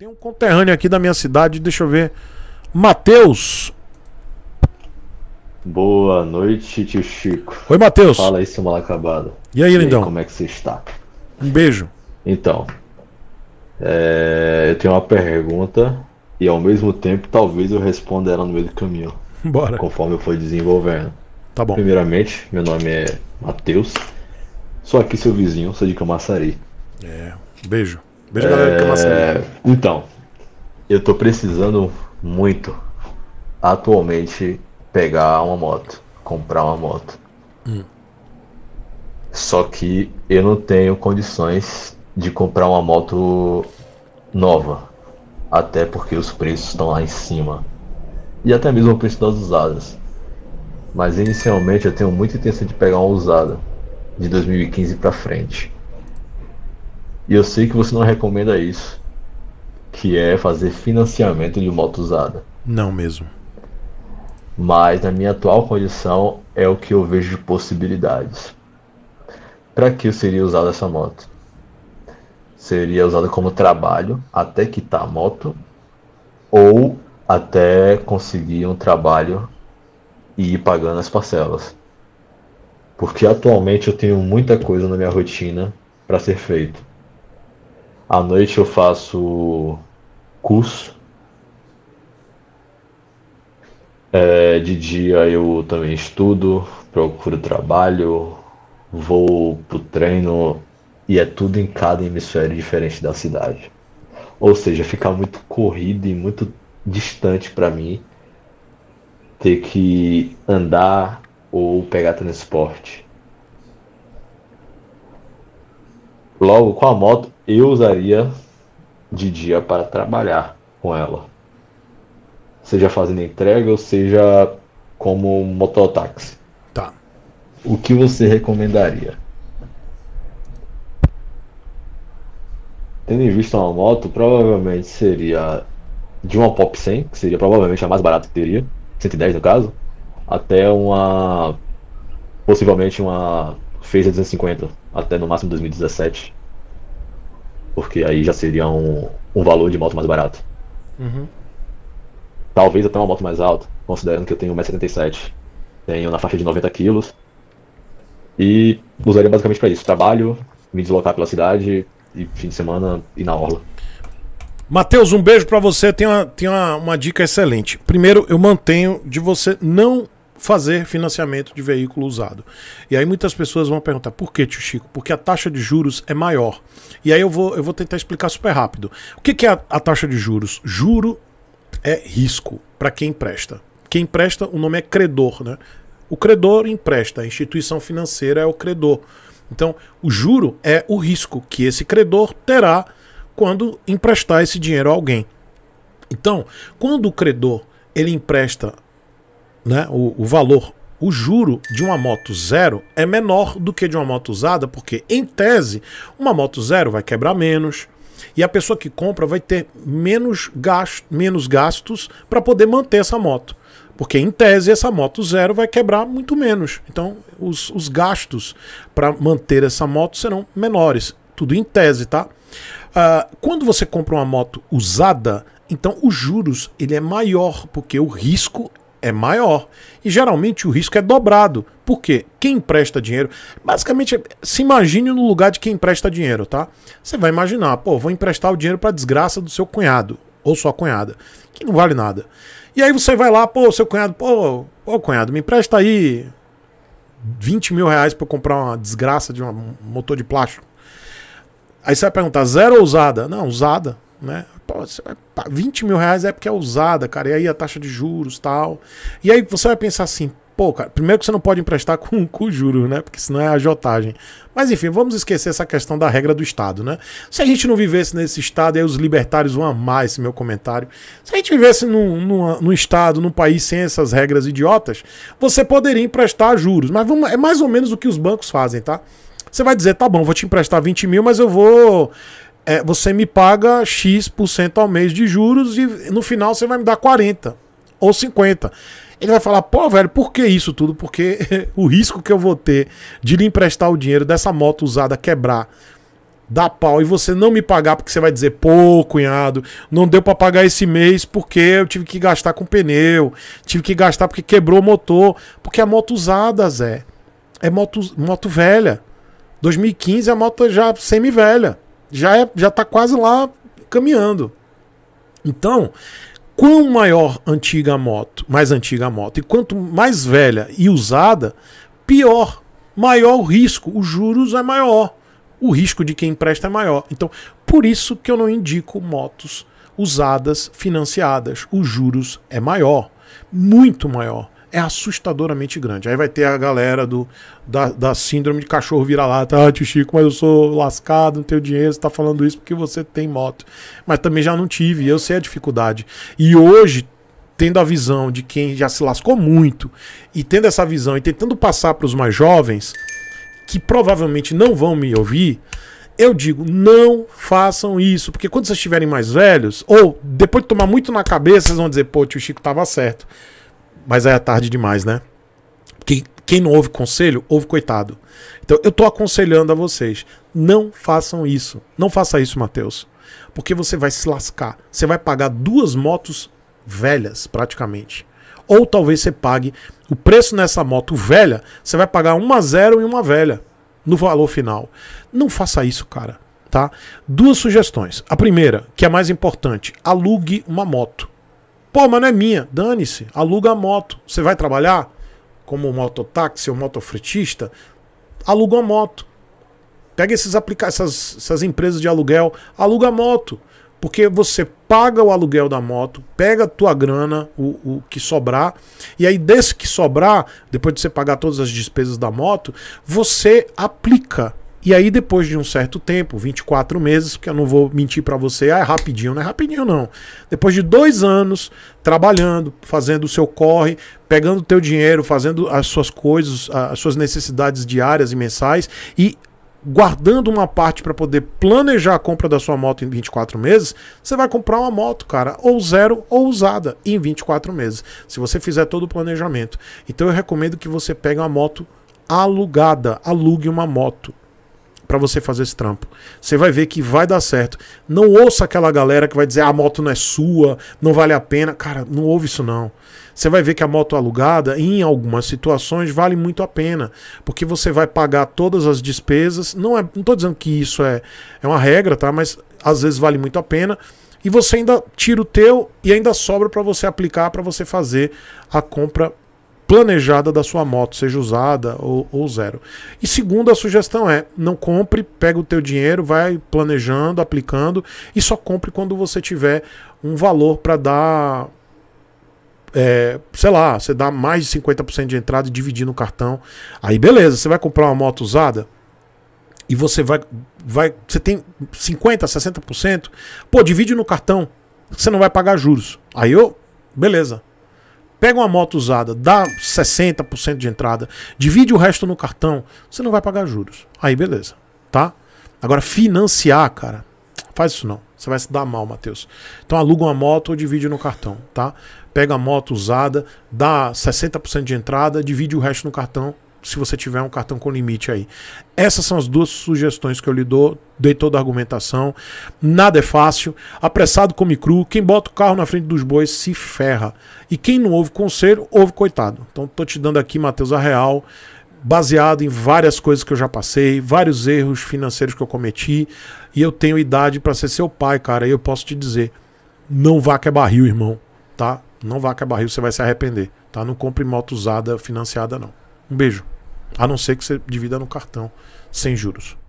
Tem um conterrâneo aqui da minha cidade, deixa eu ver. Matheus. Boa noite, tio Chico. Oi, Matheus. Fala aí, seu mal acabado. E aí, e lindão? Aí, como é que você está? Um beijo. Então, é... eu tenho uma pergunta e ao mesmo tempo talvez eu responda ela no meio do caminho. Bora. Conforme eu for desenvolvendo. Tá bom. Primeiramente, meu nome é Matheus. Sou aqui seu vizinho, sou de Camaçari. É, um beijo. Beijo, É... Então, eu tô precisando muito, atualmente, pegar uma moto, comprar uma moto. Hum. Só que eu não tenho condições de comprar uma moto nova. Até porque os preços estão lá em cima. E até mesmo o preço das usadas. Mas inicialmente eu tenho muita intenção de pegar uma usada de 2015 para frente. E eu sei que você não recomenda isso, que é fazer financiamento de moto usada. Não mesmo. Mas na minha atual condição é o que eu vejo de possibilidades. Para que seria usada essa moto? Seria usada como trabalho até quitar a moto ou até conseguir um trabalho e ir pagando as parcelas. Porque atualmente eu tenho muita coisa na minha rotina para ser feito. À noite eu faço curso. É, de dia eu também estudo, procuro trabalho, vou pro treino e é tudo em cada hemisfério diferente da cidade. Ou seja, fica muito corrido e muito distante para mim ter que andar ou pegar transporte. Logo, com a moto, eu usaria de dia para trabalhar com ela. Seja fazendo entrega ou seja como mototáxi. Tá. O que você recomendaria? Tendo em vista uma moto, provavelmente seria de uma Pop 100, que seria provavelmente a mais barata que teria, 110 no caso, até uma. possivelmente uma fez a 250 até no máximo 2017. Porque aí já seria um, um valor de moto mais barato. Uhum. Talvez até uma moto mais alta, considerando que eu tenho 1,77m. Tenho na faixa de 90kg. E usaria basicamente para isso: trabalho, me deslocar pela cidade e fim de semana ir na orla. Matheus, um beijo para você. Tem, uma, tem uma, uma dica excelente. Primeiro, eu mantenho de você não fazer financiamento de veículo usado. E aí muitas pessoas vão perguntar, por que, tio Chico? Porque a taxa de juros é maior. E aí eu vou, eu vou tentar explicar super rápido. O que, que é a, a taxa de juros? Juro é risco para quem empresta. Quem empresta, o nome é credor, né? O credor empresta, a instituição financeira é o credor. Então, o juro é o risco que esse credor terá quando emprestar esse dinheiro a alguém. Então, quando o credor ele empresta né, o, o valor, o juro de uma moto zero é menor do que de uma moto usada, porque, em tese, uma moto zero vai quebrar menos, e a pessoa que compra vai ter menos, gasto, menos gastos para poder manter essa moto. Porque, em tese, essa moto zero vai quebrar muito menos. Então, os, os gastos para manter essa moto serão menores. Tudo em tese, tá? Uh, quando você compra uma moto usada, então os juros ele é maior, porque o risco é maior. E geralmente o risco é dobrado. porque Quem empresta dinheiro. Basicamente, se imagine no lugar de quem empresta dinheiro, tá? Você vai imaginar, pô, vou emprestar o dinheiro para desgraça do seu cunhado ou sua cunhada, que não vale nada. E aí você vai lá, pô, seu cunhado, pô, ô cunhado, me empresta aí 20 mil reais para comprar uma desgraça de um motor de plástico. Aí você vai perguntar, zero ou usada? Não, usada, né? Pô, 20 mil reais é porque é usada, cara. E aí a taxa de juros tal. E aí você vai pensar assim, pô, cara, primeiro que você não pode emprestar com, com juros, né? Porque senão é a jotagem Mas enfim, vamos esquecer essa questão da regra do Estado, né? Se a gente não vivesse nesse Estado, aí os libertários vão amar esse meu comentário. Se a gente vivesse num, num, num Estado, num país sem essas regras idiotas, você poderia emprestar juros. Mas vamos, é mais ou menos o que os bancos fazem, tá? Você vai dizer, tá bom, vou te emprestar 20 mil, mas eu vou é, você me paga X% ao mês de juros e no final você vai me dar 40 ou 50. Ele vai falar, pô, velho, por que isso tudo? Porque o risco que eu vou ter de lhe emprestar o dinheiro dessa moto usada quebrar, dar pau e você não me pagar porque você vai dizer, pô, cunhado, não deu para pagar esse mês porque eu tive que gastar com pneu, tive que gastar porque quebrou o motor, porque é moto usada, Zé. É moto, moto velha. 2015 é moto já semi-velha já é, já está quase lá caminhando. Então, quanto maior antiga a moto, mais antiga a moto, e quanto mais velha e usada, pior, maior o risco, os juros é maior, o risco de quem empresta é maior. Então, por isso que eu não indico motos usadas financiadas, os juros é maior, muito maior é assustadoramente grande. Aí vai ter a galera do, da, da síndrome de cachorro vira-lata. Ah, tio Chico, mas eu sou lascado, não tenho dinheiro, você tá falando isso porque você tem moto. Mas também já não tive, eu sei a dificuldade. E hoje, tendo a visão de quem já se lascou muito, e tendo essa visão e tentando passar para os mais jovens, que provavelmente não vão me ouvir, eu digo, não façam isso, porque quando vocês estiverem mais velhos, ou depois de tomar muito na cabeça, vocês vão dizer, pô, tio Chico tava certo. Mas aí é tarde demais, né? Porque quem não ouve conselho, ouve coitado. Então eu tô aconselhando a vocês, não façam isso. Não faça isso, Matheus. Porque você vai se lascar. Você vai pagar duas motos velhas, praticamente. Ou talvez você pague o preço nessa moto velha, você vai pagar uma zero e uma velha no valor final. Não faça isso, cara. Tá? Duas sugestões. A primeira, que é a mais importante, alugue uma moto. Pô, mas não é minha. Dane-se. Aluga a moto. Você vai trabalhar como mototáxi ou motofretista? Aluga a moto. Pega esses aplica essas, essas empresas de aluguel, aluga a moto. Porque você paga o aluguel da moto, pega a tua grana, o, o que sobrar, e aí desse que sobrar, depois de você pagar todas as despesas da moto, você aplica e aí, depois de um certo tempo, 24 meses, porque eu não vou mentir para você, ah, é rapidinho, não é rapidinho não. Depois de dois anos trabalhando, fazendo o seu corre, pegando o teu dinheiro, fazendo as suas coisas, as suas necessidades diárias e mensais e guardando uma parte para poder planejar a compra da sua moto em 24 meses, você vai comprar uma moto, cara, ou zero ou usada em 24 meses, se você fizer todo o planejamento. Então eu recomendo que você pegue uma moto alugada, alugue uma moto para você fazer esse trampo. Você vai ver que vai dar certo. Não ouça aquela galera que vai dizer a moto não é sua, não vale a pena. Cara, não ouve isso não. Você vai ver que a moto alugada, em algumas situações, vale muito a pena. Porque você vai pagar todas as despesas. Não é, não tô dizendo que isso é, é uma regra, tá? Mas às vezes vale muito a pena e você ainda tira o teu e ainda sobra para você aplicar, para você fazer a compra planejada da sua moto seja usada ou, ou zero. E segunda sugestão é, não compre, pega o teu dinheiro, vai planejando, aplicando e só compre quando você tiver um valor para dar é, sei lá, você dá mais de 50% de entrada e dividir no cartão. Aí beleza, você vai comprar uma moto usada e você vai. vai você tem 50%, 60%, pô, divide no cartão, você não vai pagar juros. Aí eu, beleza. Pega uma moto usada, dá 60% de entrada, divide o resto no cartão, você não vai pagar juros. Aí beleza, tá? Agora financiar, cara, faz isso não. Você vai se dar mal, Matheus. Então aluga uma moto ou divide no cartão, tá? Pega a moto usada, dá 60% de entrada, divide o resto no cartão, se você tiver um cartão com limite aí. Essas são as duas sugestões que eu lhe dou, dei toda a argumentação. Nada é fácil, apressado come cru, quem bota o carro na frente dos bois se ferra. E quem não ouve conselho, ouve coitado. Então tô te dando aqui, Matheus, a real, baseado em várias coisas que eu já passei, vários erros financeiros que eu cometi, e eu tenho idade para ser seu pai, cara, e eu posso te dizer, não vá que é barril, irmão, tá? Não vá que é barril, você vai se arrepender, tá? Não compre moto usada financiada não. Um beijo. A não ser que você divida no cartão, sem juros.